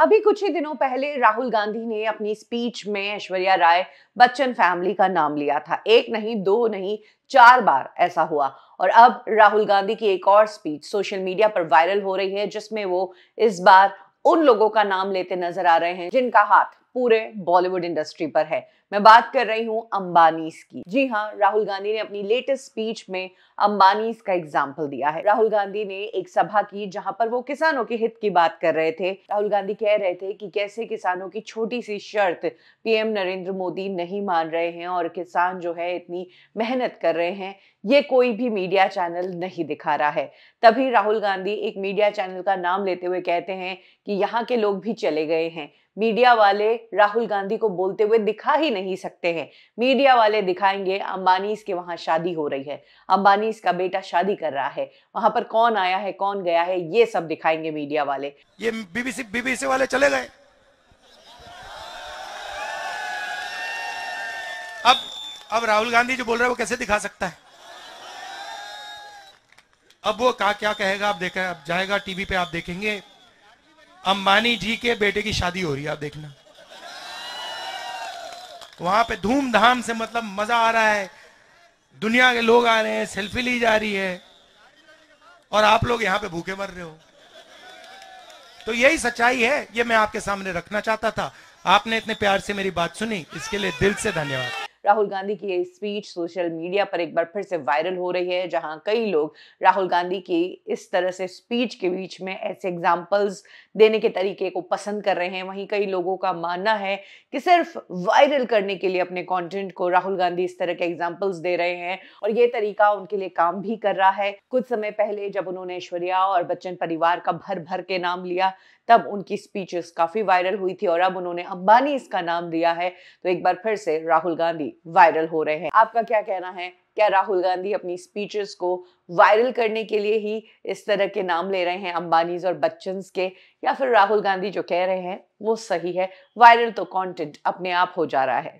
अभी कुछ ही दिनों पहले राहुल गांधी ने अपनी स्पीच में ऐश्वर्या राय बच्चन फैमिली का नाम लिया था एक नहीं दो नहीं चार बार ऐसा हुआ और अब राहुल गांधी की एक और स्पीच सोशल मीडिया पर वायरल हो रही है जिसमें वो इस बार उन लोगों का नाम लेते नजर आ रहे हैं जिनका हाथ पूरे बॉलीवुड इंडस्ट्री पर है मैं बात कर रही हूँ अंबानीस की जी हाँ राहुल गांधी ने अपनी लेटेस्ट स्पीच में अंबानीस का एग्जाम्पल दिया है राहुल गांधी ने एक सभा की जहां पर वो किसानों के हित की बात कर रहे थे राहुल गांधी कह रहे थे कि कैसे किसानों की छोटी सी शर्त पीएम नरेंद्र मोदी नहीं मान रहे हैं और किसान जो है इतनी मेहनत कर रहे हैं ये कोई भी मीडिया चैनल नहीं दिखा रहा है तभी राहुल गांधी एक मीडिया चैनल का नाम लेते हुए कहते हैं कि यहाँ के लोग भी चले गए हैं मीडिया वाले राहुल गांधी को बोलते हुए दिखा ही नहीं सकते हैं मीडिया वाले दिखाएंगे अंबानी के वहां शादी हो रही है अंबानी का बेटा शादी कर रहा है वहां पर कौन आया है कौन गया है ये सब दिखाएंगे मीडिया वाले ये बीबीसी बीबीसी वाले चले गए अब अब राहुल गांधी जो बोल रहे हैं वो कैसे दिखा सकता है अब वो क्या क्या कहेगा आप देखें अब जाएगा टीवी पे आप देखेंगे अंबानी जी के बेटे की शादी हो रही है आप देखना वहां पे धूमधाम से मतलब मजा आ रहा है दुनिया के लोग आ रहे हैं सेल्फी ली जा रही है और आप लोग यहां पे भूखे मर रहे हो तो यही सच्चाई है ये मैं आपके सामने रखना चाहता था आपने इतने प्यार से मेरी बात सुनी इसके लिए दिल से धन्यवाद राहुल गांधी की ये स्पीच सोशल मीडिया पर एक बार फिर से वायरल हो रही है जहां कई लोग राहुल गांधी की इस तरह से स्पीच के बीच में ऐसे एग्जाम्पल्स देने के तरीके को पसंद कर रहे हैं वहीं कई लोगों का मानना है कि सिर्फ वायरल करने के लिए अपने कंटेंट को राहुल गांधी इस तरह के एग्जाम्पल्स दे रहे हैं और ये तरीका उनके लिए काम भी कर रहा है कुछ समय पहले जब उन्होंने ऐश्वर्या और बच्चन परिवार का भर भर के नाम लिया तब उनकी स्पीचेस काफी वायरल हुई थी और अब उन्होंने अंबानी इसका नाम दिया है तो एक बार फिर से राहुल गांधी वायरल हो रहे हैं आपका क्या कहना है क्या राहुल गांधी अपनी स्पीचेस को वायरल करने के लिए ही इस तरह के नाम ले रहे हैं अंबानीज और बच्चन के या फिर राहुल गांधी जो कह रहे हैं वो सही है वायरल तो कंटेंट अपने आप हो जा रहा है